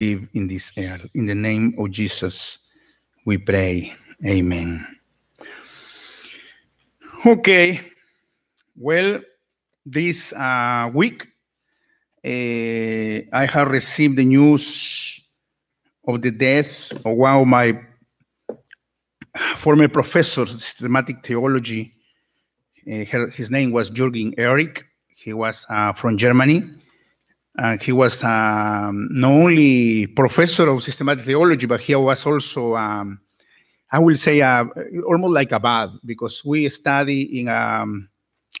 live in this earth. In the name of Jesus, we pray. Amen. Okay. Well, this uh, week, uh, I have received the news of the death of one of my former professors of systematic theology. Uh, her, his name was Jürgen Erich. He was uh, from Germany uh, he was um, not only professor of systematic theology, but he was also, um, I will say, uh, almost like a bad, because we study in a, um,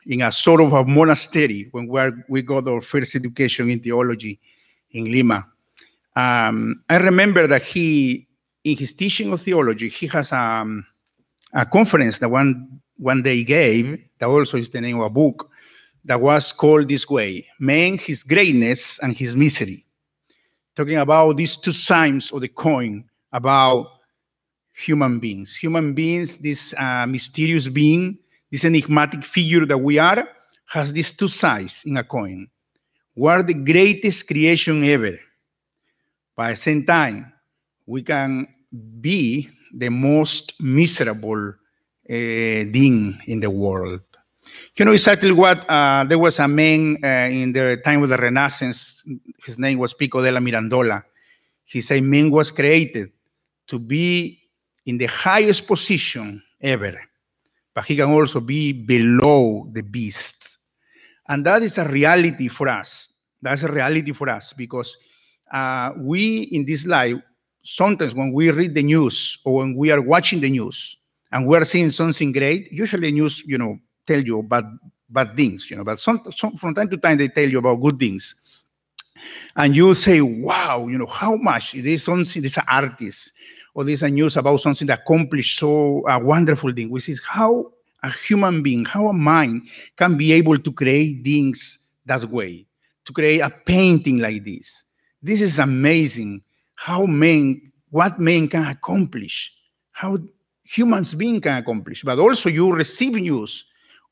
in a sort of a monastery when we, are, we got our first education in theology in Lima. Um, I remember that he, in his teaching of theology, he has um, a conference that one, one day gave, that also is the name of a book, that was called this way man, his greatness, and his misery. Talking about these two sides of the coin about human beings. Human beings, this uh, mysterious being, this enigmatic figure that we are, has these two sides in a coin. We are the greatest creation ever. But at the same time, we can be the most miserable uh, thing in the world. You know exactly what? Uh, there was a man uh, in the time of the Renaissance. His name was Pico della Mirandola. He said, Man was created to be in the highest position ever, but he can also be below the beasts. And that is a reality for us. That's a reality for us because uh, we in this life, sometimes when we read the news or when we are watching the news and we are seeing something great, usually news, you know, tell you bad bad things, you know. But some, some, from time to time they tell you about good things, and you say, "Wow, you know, how much this something this artist or this news about something that accomplished so a wonderful thing." Which is how a human being, how a mind can be able to create things that way, to create a painting like this. This is amazing. How men, what men can accomplish, how humans being can accomplish. But also you receive news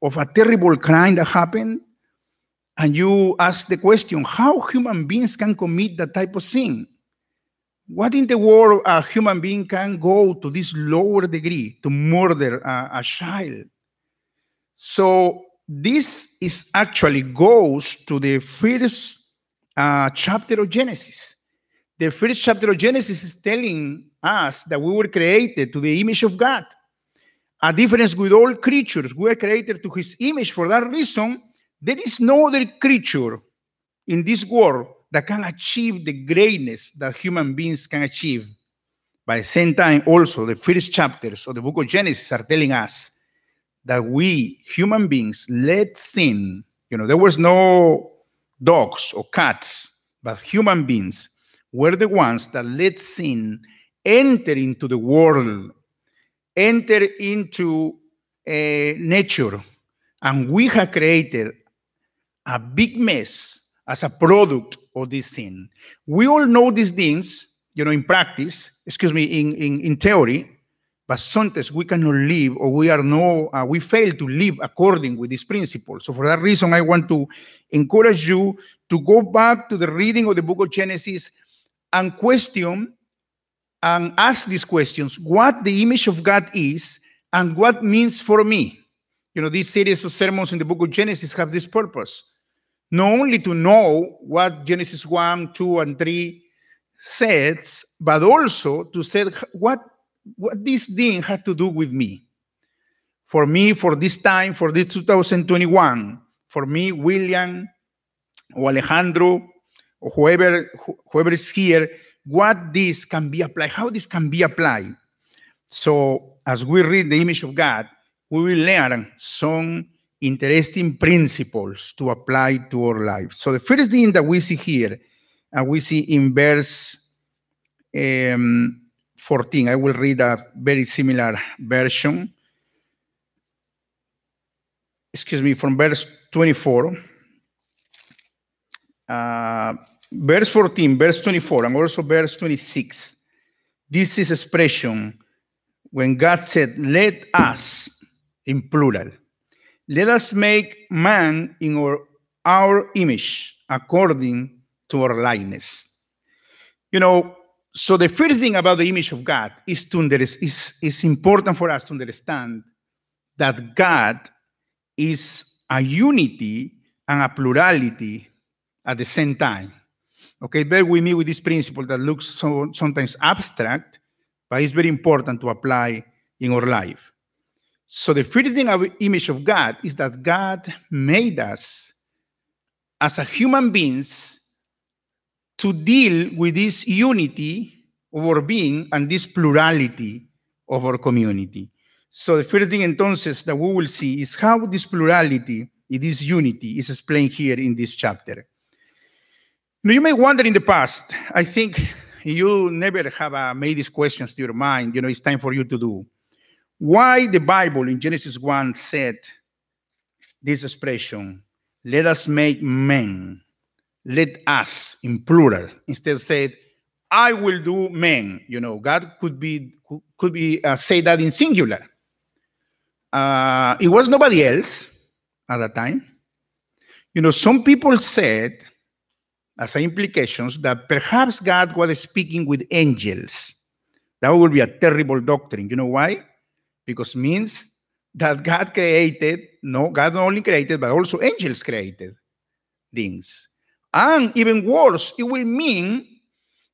of a terrible crime that happened, and you ask the question how human beings can commit that type of sin. What in the world a human being can go to this lower degree to murder a, a child? So this is actually goes to the first uh, chapter of Genesis. The first chapter of Genesis is telling us that we were created to the image of God a difference with all creatures. We are created to his image. For that reason, there is no other creature in this world that can achieve the greatness that human beings can achieve. By the same time, also, the first chapters of the book of Genesis are telling us that we, human beings, let sin, you know, there was no dogs or cats, but human beings were the ones that let sin enter into the world enter into uh, nature and we have created a big mess as a product of this thing. We all know these things, you know, in practice, excuse me, in, in, in theory, but sometimes we cannot live or we are no, uh, we fail to live according with this principle. So for that reason, I want to encourage you to go back to the reading of the book of Genesis and question and ask these questions what the image of God is and what means for me. You know, this series of sermons in the book of Genesis have this purpose not only to know what Genesis 1, 2, and 3 says, but also to say what, what this thing had to do with me. For me, for this time, for this 2021, for me, William, or Alejandro, or whoever, whoever is here, what this can be applied, how this can be applied. So as we read the image of God, we will learn some interesting principles to apply to our lives. So the first thing that we see here, and we see in verse um, 14, I will read a very similar version. Excuse me, from verse 24. Uh, verse 14, verse 24, and also verse 26. This is expression when God said, Let us, in plural, let us make man in our, our image according to our likeness. You know, so the first thing about the image of God is to is, is important for us to understand that God is a unity and a plurality at the same time. Okay, bear with me with this principle that looks so, sometimes abstract, but it's very important to apply in our life. So the first thing of image of God is that God made us as a human beings to deal with this unity of our being and this plurality of our community. So the first thing entonces that we will see is how this plurality, this unity is explained here in this chapter. Now, you may wonder in the past, I think you never have uh, made these questions to your mind. You know, it's time for you to do. Why the Bible in Genesis 1 said this expression, let us make men, let us in plural, instead said, I will do men. You know, God could be could be uh, say that in singular. Uh, it was nobody else at that time. You know, some people said as implications that perhaps God was speaking with angels. That would be a terrible doctrine. You know why? Because means that God created, no, God not only created, but also angels created things. And even worse, it will mean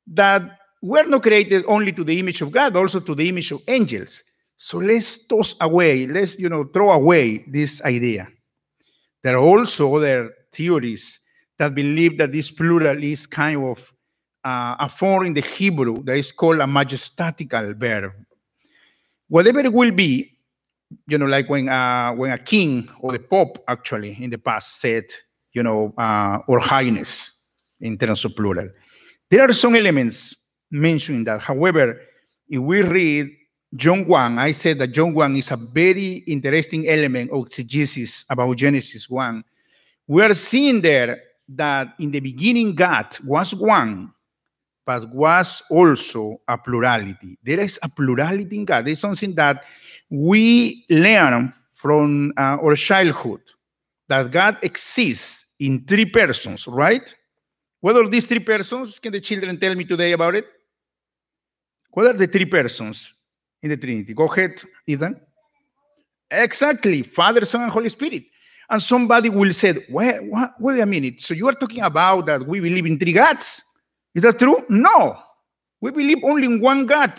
that we're not created only to the image of God, also to the image of angels. So let's toss away, let's, you know, throw away this idea. There are also other theories that believe that this plural is kind of uh, a form in the Hebrew that is called a majestatical verb. Whatever it will be, you know, like when uh, when a king or the pope actually in the past said, you know, uh, or highness in terms of plural. There are some elements mentioning that. However, if we read John 1, I said that John 1 is a very interesting element of exegesis about Genesis 1. We are seeing there that in the beginning God was one, but was also a plurality. There is a plurality in God. It's something that we learn from uh, our childhood that God exists in three persons, right? What are these three persons? Can the children tell me today about it? What are the three persons in the Trinity? Go ahead, Ethan. Exactly, Father, Son, and Holy Spirit. And somebody will say, wait, what, wait a minute. So you are talking about that we believe in three gods. Is that true? No. We believe only in one God.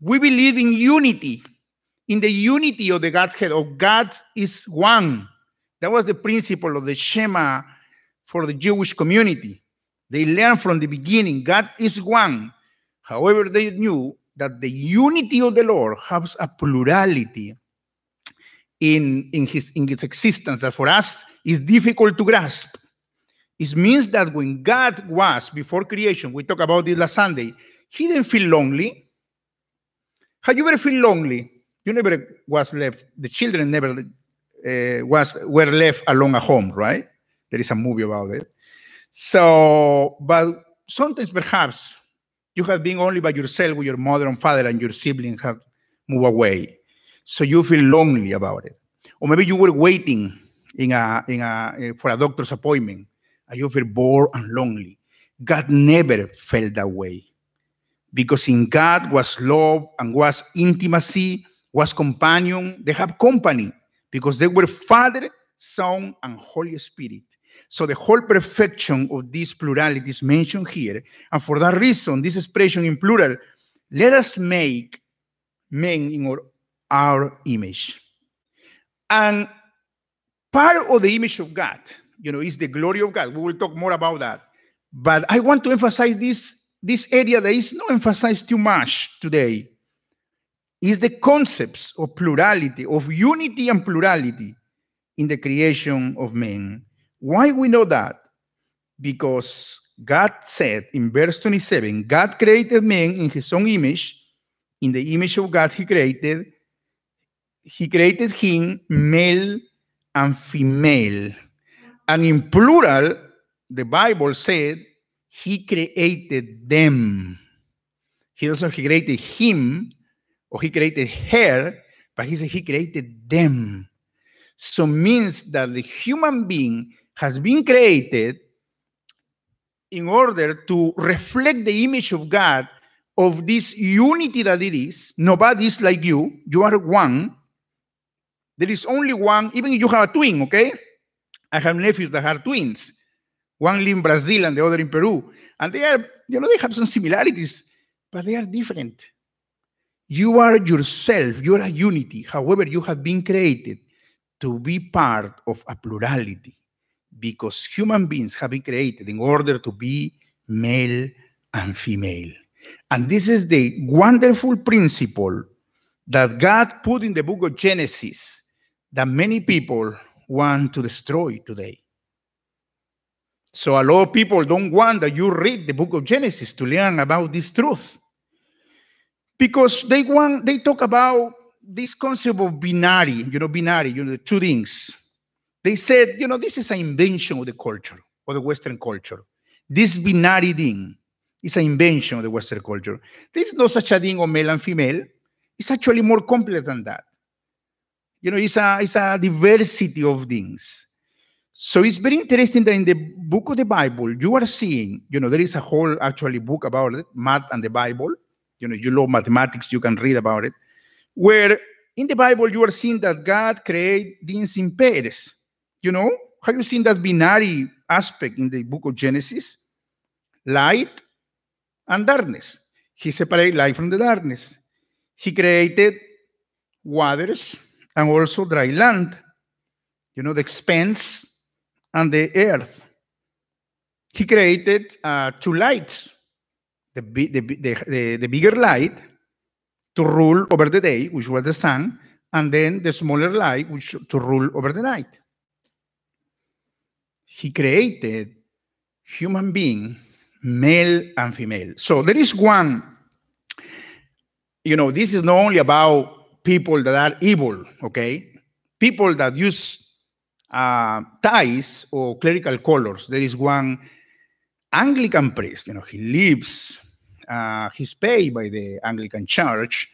We believe in unity, in the unity of the Godhead, of God is one. That was the principle of the Shema for the Jewish community. They learned from the beginning, God is one. However, they knew that the unity of the Lord has a plurality in, in, his, in its existence that for us is difficult to grasp. It means that when God was before creation, we talked about this last Sunday, he didn't feel lonely. Have you ever feel lonely? You never was left, the children never uh, was were left alone at home, right? There is a movie about it. So, but sometimes perhaps you have been only by yourself with your mother and father and your siblings have moved away so you feel lonely about it. Or maybe you were waiting in a, in a, eh, for a doctor's appointment and you feel bored and lonely. God never felt that way because in God was love and was intimacy, was companion. They have company because they were Father, Son, and Holy Spirit. So the whole perfection of this plurality is mentioned here. And for that reason, this expression in plural, let us make men in our our image. And part of the image of God, you know, is the glory of God. We will talk more about that. But I want to emphasize this, this area that is not emphasized too much today is the concepts of plurality, of unity and plurality in the creation of men. Why we know that? Because God said in verse 27, God created man in his own image, in the image of God he created, he created him male and female. And in plural, the Bible said he created them. He doesn't he created him or he created her, but he said he created them. So means that the human being has been created in order to reflect the image of God of this unity that it is. Nobody is like you. You are one. There is only one, even if you have a twin, okay? I have nephews that are twins. One live in Brazil and the other in Peru. And they are, you know, they have some similarities, but they are different. You are yourself, you are a unity, however, you have been created to be part of a plurality because human beings have been created in order to be male and female. And this is the wonderful principle that God put in the book of Genesis that many people want to destroy today. So a lot of people don't want that you read the book of Genesis to learn about this truth. Because they want they talk about this concept of binary, you know, binary, you know, the two things. They said, you know, this is an invention of the culture, of the Western culture. This binary thing is an invention of the Western culture. This is not such a thing of male and female. It's actually more complex than that you know, it's a, it's a diversity of things. So it's very interesting that in the book of the Bible, you are seeing, you know, there is a whole actually book about it, math and the Bible. You know, you love mathematics, you can read about it. Where in the Bible, you are seeing that God created things in pairs. You know, have you seen that binary aspect in the book of Genesis? Light and darkness. He separated light from the darkness. He created waters and also dry land. You know, the expanse and the earth. He created uh, two lights the, the, the, the, the bigger light to rule over the day, which was the sun, and then the smaller light, which to rule over the night. He created human being, male and female. So there is one, you know, this is not only about people that are evil, okay? People that use uh, ties or clerical colors. There is one Anglican priest, you know, he lives, uh, he's paid by the Anglican Church.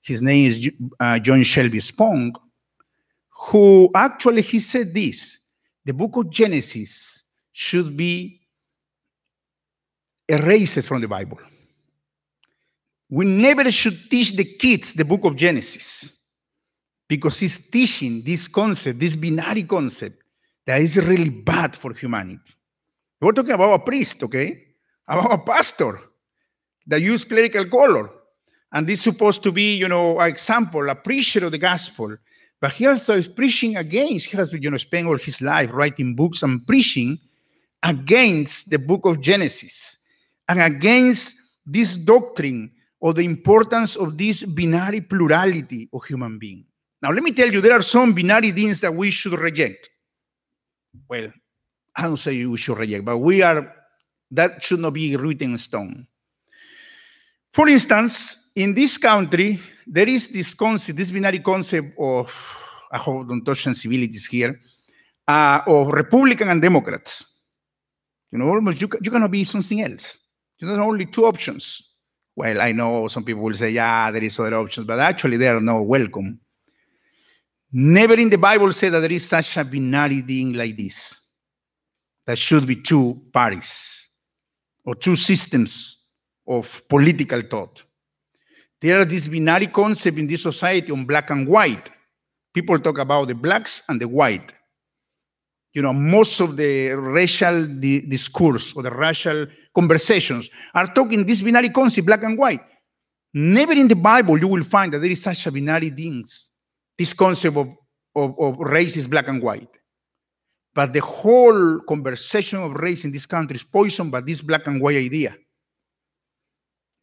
His name is uh, John Shelby Spong, who actually he said this the book of Genesis should be erased from the Bible. We never should teach the kids the book of Genesis because it's teaching this concept, this binary concept, that is really bad for humanity. We're talking about a priest, okay? About a pastor that use clerical color. And this is supposed to be, you know, an example, a preacher of the gospel. But he also is preaching against, he has, you know, spent all his life writing books and preaching against the book of Genesis and against this doctrine or the importance of this binary plurality of human being. Now, let me tell you, there are some binary things that we should reject. Well, I don't say we should reject, but we are, that should not be written in stone. For instance, in this country, there is this concept, this binary concept of, I hope don't touch sensibilities here, uh, of Republican and Democrats. You know, almost you, you cannot be something else. You know, only two options well, I know some people will say, yeah, there is other options, but actually they are not welcome. Never in the Bible said that there is such a binary thing like this. There should be two parties or two systems of political thought. There are this binary concept in this society on black and white. People talk about the blacks and the white. You know, most of the racial discourse or the racial conversations are talking this binary concept, black and white. Never in the Bible you will find that there is such a binary things, this concept of, of, of race is black and white. But the whole conversation of race in this country is poisoned by this black and white idea,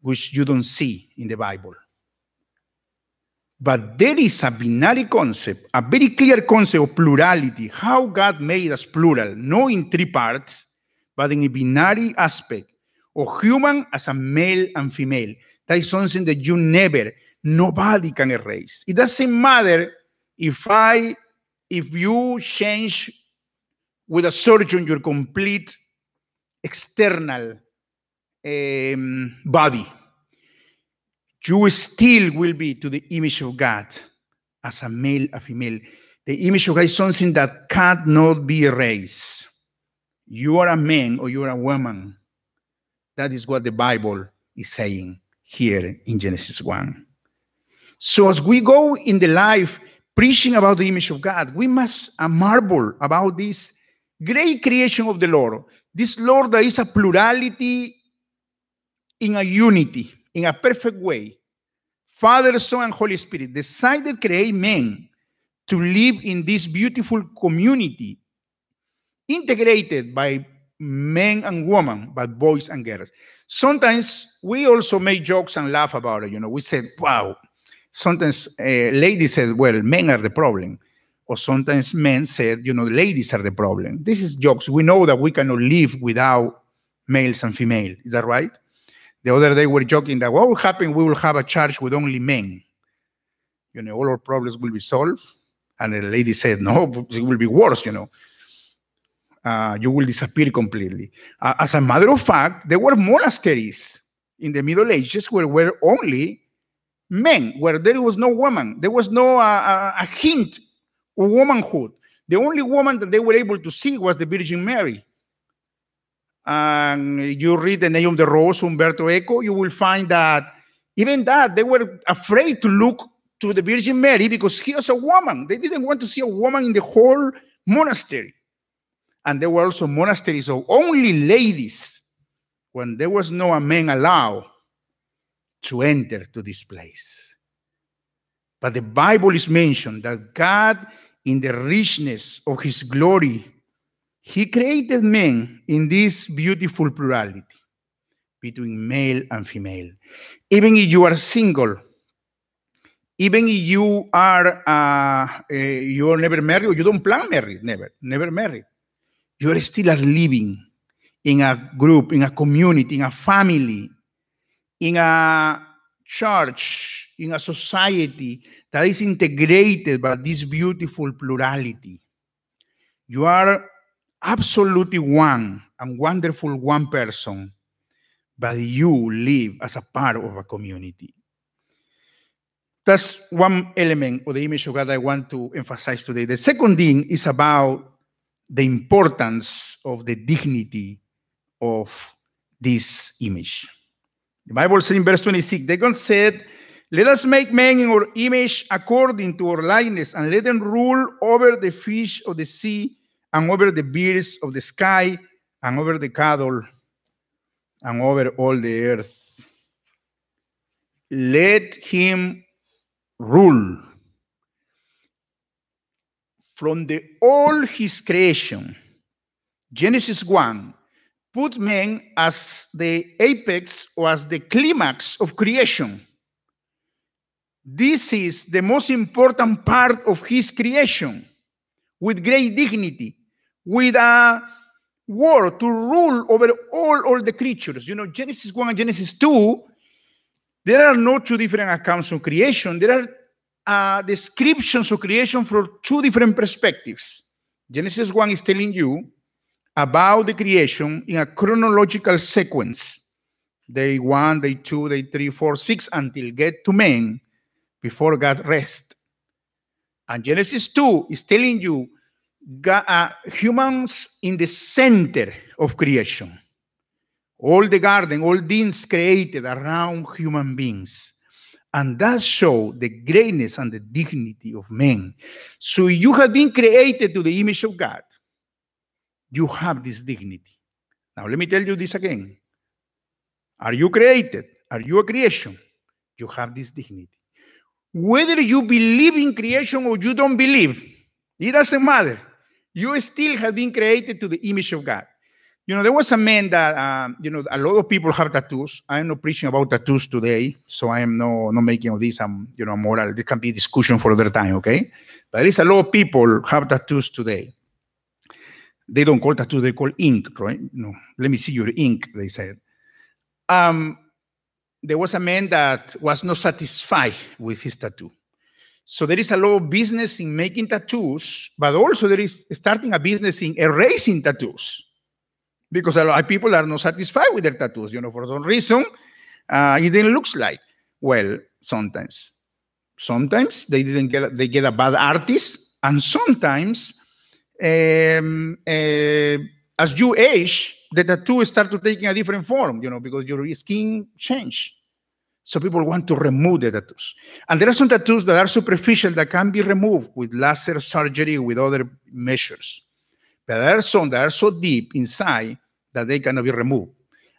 which you don't see in the Bible. But there is a binary concept, a very clear concept of plurality, how God made us plural, not in three parts, but in a binary aspect, or human as a male and female. That is something that you never, nobody can erase. It doesn't matter if I, if you change with a surgeon your complete external um, body, you still will be to the image of God as a male, a female. The image of God is something that cannot be erased. You are a man or you are a woman. That is what the Bible is saying here in Genesis 1. So as we go in the life preaching about the image of God, we must uh, marvel about this great creation of the Lord. This Lord that is a plurality in a unity, in a perfect way. Father, Son, and Holy Spirit decided to create men to live in this beautiful community integrated by men and women, but boys and girls. Sometimes we also make jokes and laugh about it. You know, we said, wow. Sometimes uh, ladies said, well, men are the problem. Or sometimes men said, you know, ladies are the problem. This is jokes. We know that we cannot live without males and female. Is that right? The other day we were joking that what will happen, we will have a church with only men. You know, all our problems will be solved. And the lady said, no, it will be worse, you know uh, you will disappear completely. Uh, as a matter of fact, there were monasteries in the Middle Ages where were only men, where there was no woman. There was no uh, uh a hint of womanhood. The only woman that they were able to see was the Virgin Mary. And you read the name of the rose, Umberto Eco, you will find that even that they were afraid to look to the Virgin Mary because she was a woman. They didn't want to see a woman in the whole monastery and there were also monasteries of only ladies when there was no man allowed to enter to this place. But the Bible is mentioned that God, in the richness of his glory, he created men in this beautiful plurality between male and female. Even if you are single, even if you are uh, uh, you are never married, you don't plan married, never, never married you are still are living in a group, in a community, in a family, in a church, in a society that is integrated by this beautiful plurality. You are absolutely one and wonderful one person, but you live as a part of a community. That's one element of the image of God I want to emphasize today. The second thing is about the importance of the dignity of this image. The Bible says in verse 26, God said, Let us make man in our image according to our likeness, and let them rule over the fish of the sea, and over the birds of the sky, and over the cattle, and over all the earth. Let him rule from the all his creation. Genesis 1 put man as the apex or as the climax of creation. This is the most important part of his creation with great dignity, with a war to rule over all, all the creatures. You know, Genesis 1 and Genesis 2, there are no two different accounts of creation. There are uh, descriptions of creation from two different perspectives. Genesis 1 is telling you about the creation in a chronological sequence day one, day two, day three, four, six, until get to man before God rest. And Genesis 2 is telling you God, uh, humans in the center of creation. All the garden, all things created around human beings and that show the greatness and the dignity of man. So you have been created to the image of God. You have this dignity. Now let me tell you this again. Are you created? Are you a creation? You have this dignity. Whether you believe in creation or you don't believe, it doesn't matter. You still have been created to the image of God. You know, there was a man that, um, you know, a lot of people have tattoos. I'm not preaching about tattoos today, so I am no, not making of this, I'm, um, you know, moral. This can be discussion for other time, okay? But at least a lot of people have tattoos today. They don't call tattoos, they call ink, right? No, let me see your ink, they said. Um, there was a man that was not satisfied with his tattoo. So there is a lot of business in making tattoos, but also there is starting a business in erasing tattoos because a lot of people are not satisfied with their tattoos. You know, for some reason, uh, it didn't looks like well. Sometimes, sometimes they didn't get they get a bad artist, and sometimes, um, uh, as you age, the tattoo start to taking a different form. You know, because your skin change. So people want to remove the tattoos. And there are some tattoos that are superficial that can be removed with laser surgery, with other measures. But there are some that are so deep inside that they cannot be removed.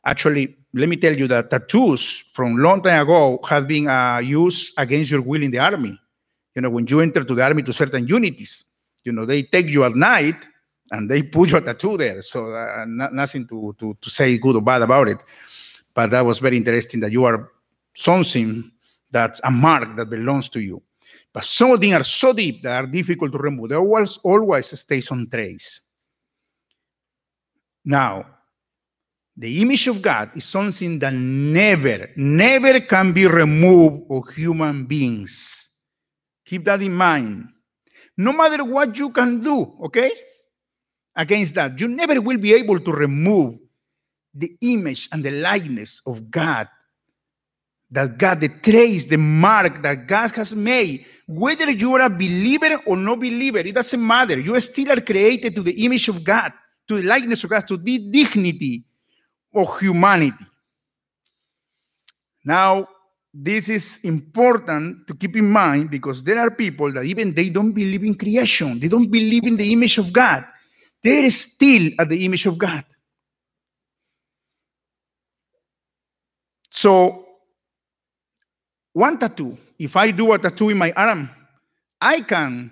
Actually, let me tell you that tattoos from long time ago have been uh, used against your will in the army. You know, when you enter to the army to certain unities, you know, they take you at night and they put your tattoo there. So uh, nothing to, to, to say good or bad about it. But that was very interesting that you are something that's a mark that belongs to you. But some of them are so deep that are difficult to remove. They always, always stays on trace. Now, the image of God is something that never, never can be removed of human beings. Keep that in mind. No matter what you can do, okay, against that, you never will be able to remove the image and the likeness of God. That God, the trace, the mark that God has made, whether you are a believer or no believer, it doesn't matter. You still are created to the image of God to the likeness of God, to the dignity of humanity. Now, this is important to keep in mind because there are people that even they don't believe in creation, they don't believe in the image of God. They are still at the image of God. So, one tattoo, if I do a tattoo in my arm, I can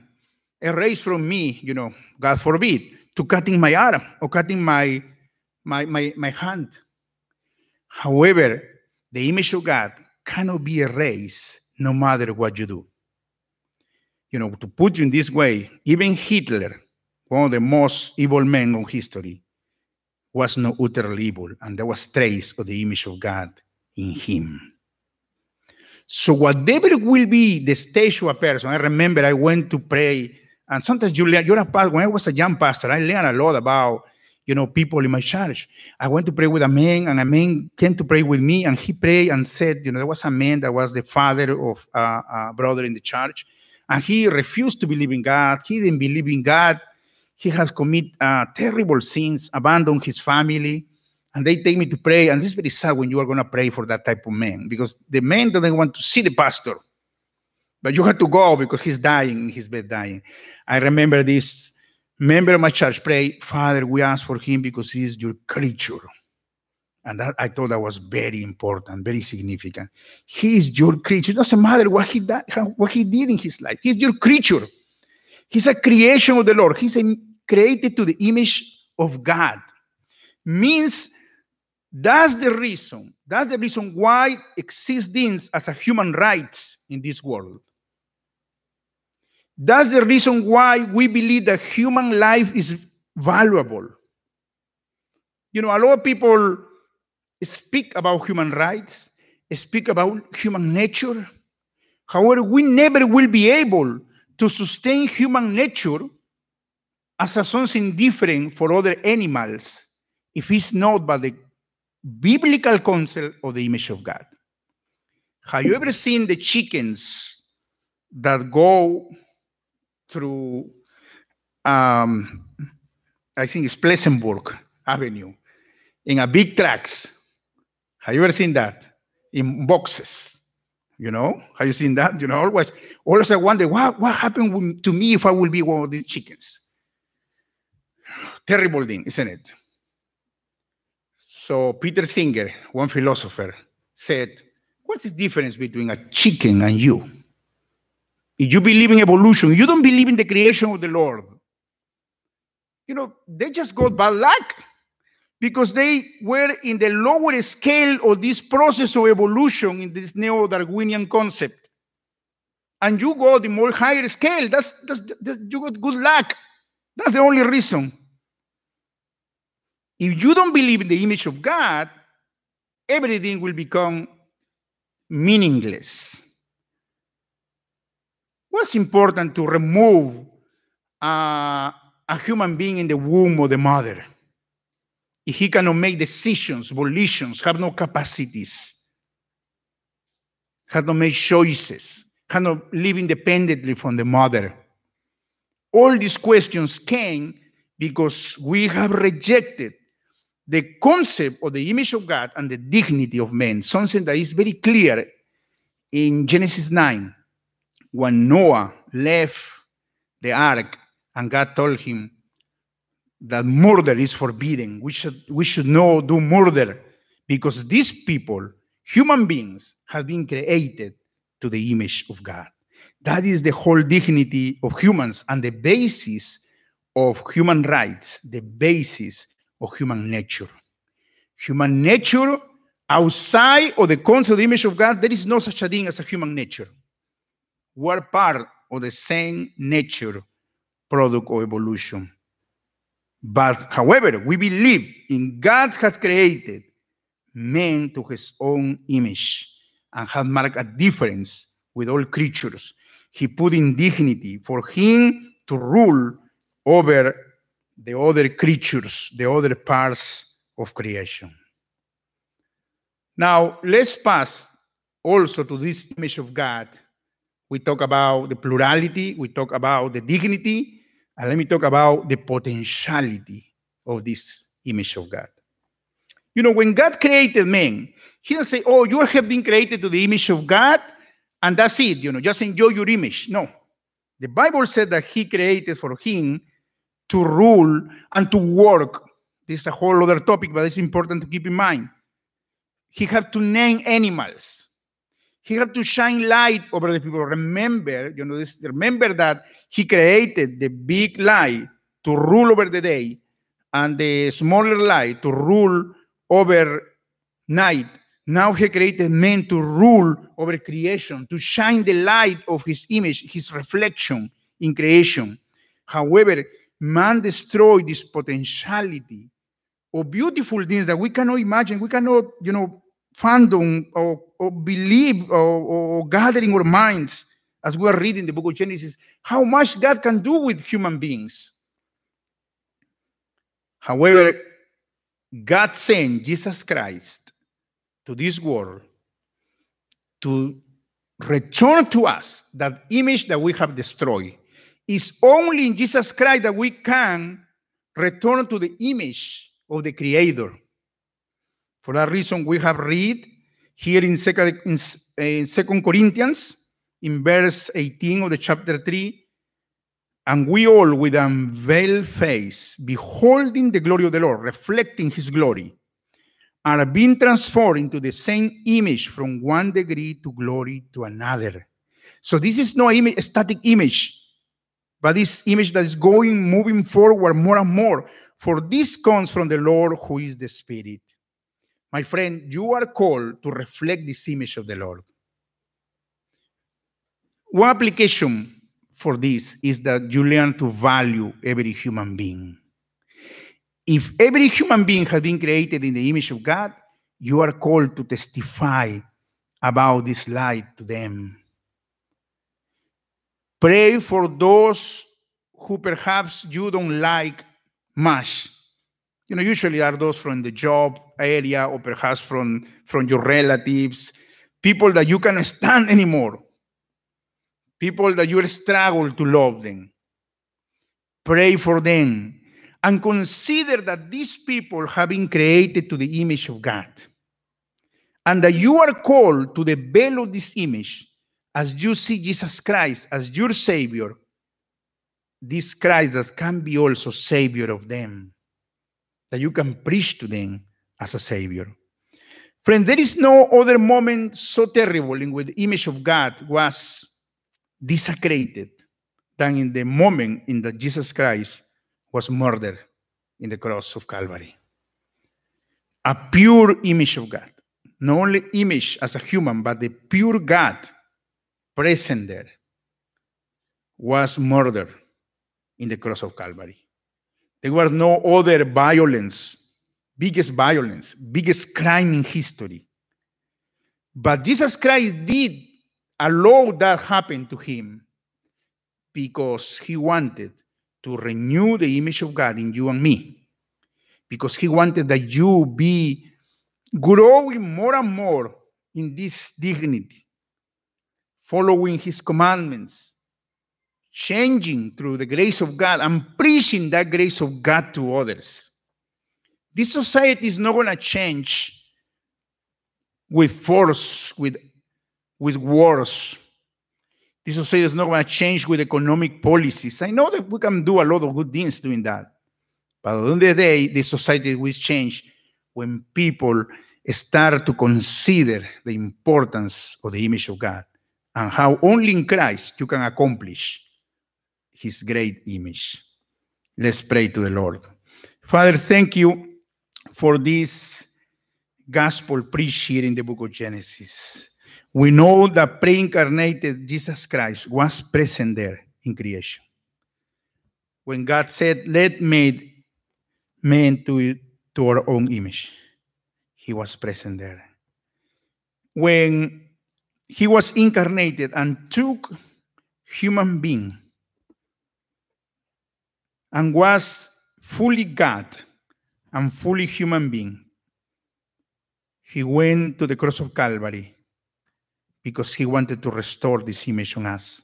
erase from me, you know, God forbid, to cutting my arm or cutting my, my, my, my hand. However, the image of God cannot be erased no matter what you do. You know, to put you in this way, even Hitler, one of the most evil men of history, was not utterly evil, and there was trace of the image of God in him. So whatever will be the stage of a person, I remember I went to pray and sometimes you learn, you're a pastor. When I was a young pastor, I learned a lot about, you know, people in my church. I went to pray with a man, and a man came to pray with me, and he prayed and said, you know, there was a man that was the father of a brother in the church, and he refused to believe in God. He didn't believe in God. He has committed uh, terrible sins, abandoned his family, and they take me to pray. And this is very sad when you are going to pray for that type of man, because the man doesn't want to see the pastor but you have to go because he's dying in his bed, dying. I remember this member of my church pray, Father, we ask for him because he is your creature. And that I thought that was very important, very significant. He is your creature. It doesn't matter what he did, what he did in his life. He's your creature. He's a creation of the Lord. He's a, created to the image of God. Means that's the reason. That's the reason why existence as a human rights in this world. That's the reason why we believe that human life is valuable. You know, a lot of people speak about human rights, speak about human nature. However, we never will be able to sustain human nature as a something different for other animals if it's not by the biblical concept of the image of God. Have you ever seen the chickens that go through, um, I think it's Pleasantburg Avenue, in a big tracks. Have you ever seen that? In boxes, you know? Have you seen that? You know, always, always I wonder what, what happened to me if I will be one of these chickens. Terrible thing, isn't it? So Peter Singer, one philosopher, said, what's the difference between a chicken and you? If you believe in evolution, you don't believe in the creation of the Lord. You know, they just got bad luck because they were in the lower scale of this process of evolution in this neo Darwinian concept. And you go the more higher scale. That's, that's, that's you got good luck. That's the only reason. If you don't believe in the image of God, everything will become meaningless was important to remove uh, a human being in the womb of the mother. If he cannot make decisions, volitions, have no capacities, cannot make choices, cannot live independently from the mother. All these questions came because we have rejected the concept of the image of God and the dignity of man, something that is very clear in Genesis 9 when Noah left the ark and God told him that murder is forbidden, we should, we should not do murder because these people, human beings, have been created to the image of God. That is the whole dignity of humans and the basis of human rights, the basis of human nature. Human nature outside of the concept of the image of God, there is no such a thing as a human nature were part of the same nature, product of evolution. But however, we believe in God has created man to his own image and has marked a difference with all creatures. He put in dignity for him to rule over the other creatures, the other parts of creation. Now, let's pass also to this image of God we talk about the plurality, we talk about the dignity, and let me talk about the potentiality of this image of God. You know, when God created man, he didn't say, Oh, you have been created to the image of God, and that's it, you know, just enjoy your image. No. The Bible said that he created for him to rule and to work. This is a whole other topic, but it's important to keep in mind. He had to name animals. He had to shine light over the people. Remember, you know, this, remember that he created the big light to rule over the day and the smaller light to rule over night. Now he created men to rule over creation, to shine the light of his image, his reflection in creation. However, man destroyed this potentiality of beautiful things that we cannot imagine, we cannot, you know, fandom or, or believe or, or gathering our minds as we are reading the book of Genesis, how much God can do with human beings. However, God sent Jesus Christ to this world to return to us that image that we have destroyed. It's only in Jesus Christ that we can return to the image of the Creator. For that reason, we have read here in Second, in, in eh, Second Corinthians, in verse 18 of the chapter 3, and we all with unveiled face, beholding the glory of the Lord, reflecting his glory, are being transformed into the same image from one degree to glory to another. So this is no static image, but this image that is going, moving forward more and more. For this comes from the Lord who is the Spirit. My friend, you are called to reflect this image of the Lord. One application for this is that you learn to value every human being. If every human being has been created in the image of God, you are called to testify about this light to them. Pray for those who perhaps you don't like much you know, usually are those from the job area or perhaps from, from your relatives, people that you can't stand anymore, people that you struggle to love them. Pray for them and consider that these people have been created to the image of God and that you are called to develop this image as you see Jesus Christ as your Savior, this Christ that can be also Savior of them that you can preach to them as a savior. Friend, there is no other moment so terrible in which the image of God was desecrated than in the moment in that Jesus Christ was murdered in the cross of Calvary. A pure image of God, not only image as a human, but the pure God present there was murdered in the cross of Calvary. There was no other violence, biggest violence, biggest crime in history. But Jesus Christ did allow that happen to him because he wanted to renew the image of God in you and me. Because he wanted that you be growing more and more in this dignity, following his commandments, changing through the grace of God and preaching that grace of God to others. This society is not going to change with force, with, with wars. This society is not going to change with economic policies. I know that we can do a lot of good things doing that. But at the end of the day, the society will change when people start to consider the importance of the image of God and how only in Christ you can accomplish his great image. Let's pray to the Lord. Father, thank you for this gospel preached here in the book of Genesis. We know that pre incarnated Jesus Christ was present there in creation. When God said, Let made man to, to our own image, he was present there. When he was incarnated and took human being and was fully God and fully human being. He went to the cross of Calvary because he wanted to restore this image on us.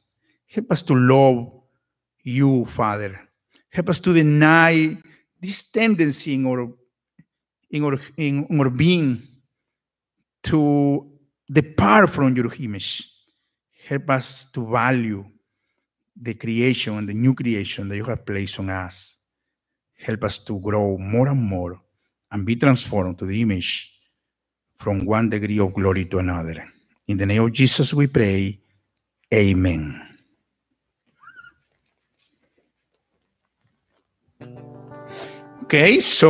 Help us to love you, Father. Help us to deny this tendency in our, in our, in our being to depart from your image. Help us to value the creation and the new creation that you have placed on us. Help us to grow more and more and be transformed to the image from one degree of glory to another. In the name of Jesus, we pray. Amen. Okay, so.